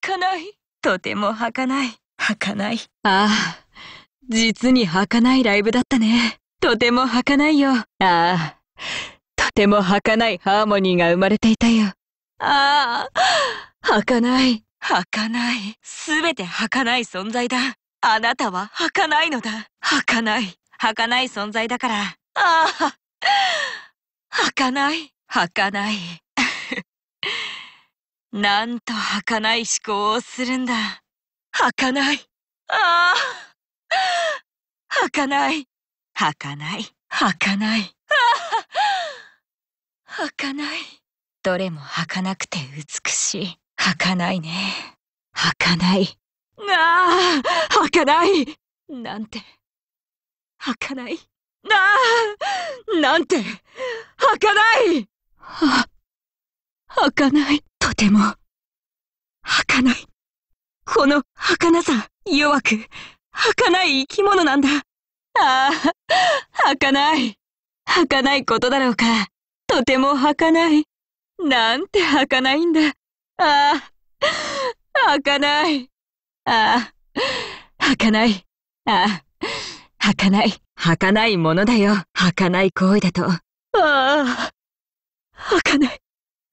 かないとても儚い儚いああ実に儚いライブだったねとても儚いよああとても儚いハーモニーが生まれていたよああ儚い儚いすべて儚い存在だあなたは儚いのだ儚い儚い存在だからああ儚い儚いなんと儚い思考をするんだ。儚い。ああ。儚い。儚い。儚い。ああ。儚い。どれも儚くて美しい。儚いね。儚い。ああ、儚い。なんて。儚い。ああ、なんて。儚い。は、儚い。とても、儚い。この儚さ、弱く、儚い生き物なんだ。ああ、儚い。儚いことだろうか。とても儚い。なんて儚いんだ。ああ、儚い。ああ、儚い。ああ、儚い。儚いものだよ。儚い行為だと。ああ、儚い。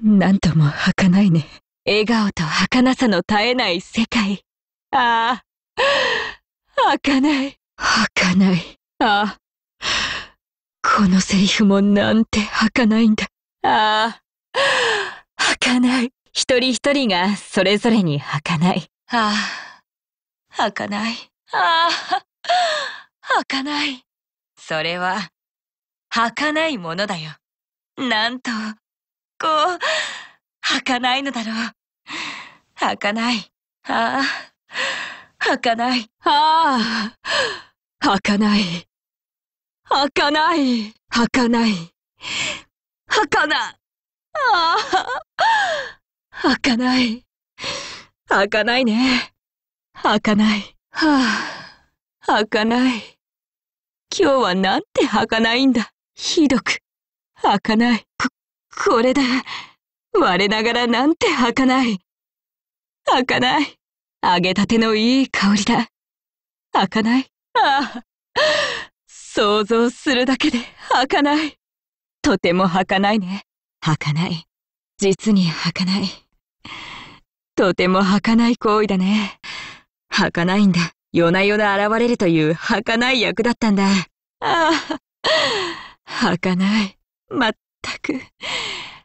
なんとも儚いね。笑顔と儚さの絶えない世界。ああ、儚い。儚い。ああ。このセリフもなんて儚いんだ。ああ、儚い。一人一人がそれぞれに儚い。ああ、儚い。ああ、儚い。それは、儚いものだよ。なんと、こう。儚いのだろう。儚い。ああ。儚い。ああ。儚い。儚い。儚い。儚。ああ。儚い。儚いね。儚い。はあ。儚い。今日はなんて儚いんだ。ひどく。儚い。これだ。我ながらなんて儚い。儚い。揚げたてのいい香りだ。儚い。ああ。想像するだけで儚い。とても儚いね。儚い。実に儚い。とても儚い行為だね。儚いんだ。夜な夜な現れるという儚い役だったんだ。ああ。儚い。まっったく、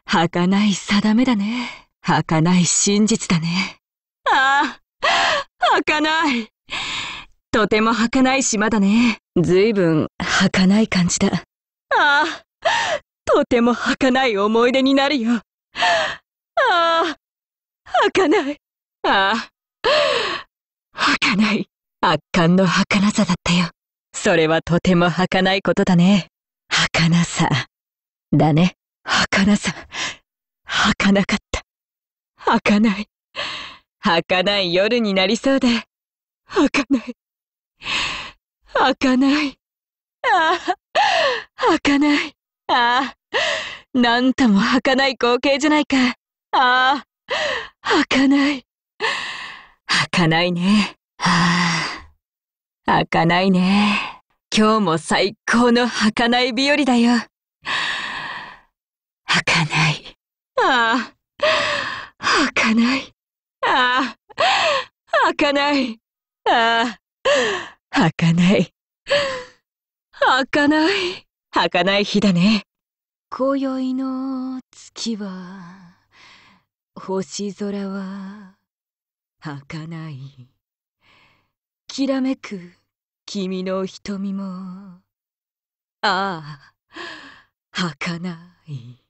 儚い定めだね。儚い真実だね。ああ、儚い。とても儚い島だね。ずいぶん儚い感じだ。ああ、とても儚い思い出になるよ。ああ、儚い。ああ、儚い。圧巻の儚さだったよ。それはとても儚いことだね。儚さ。だね。儚さ。儚かった。儚い。儚い夜になりそうで。儚い。儚い。ああ、儚い。ああ、なんとも儚い光景じゃないか。ああ、儚い。儚いね。ああ、儚いね。今日も最高の儚い日和だよ。かない。ああ、はかない。はかない。はかない日だね。今宵の月は、星空は、はかない。きらめく君の瞳も、ああ、はかない。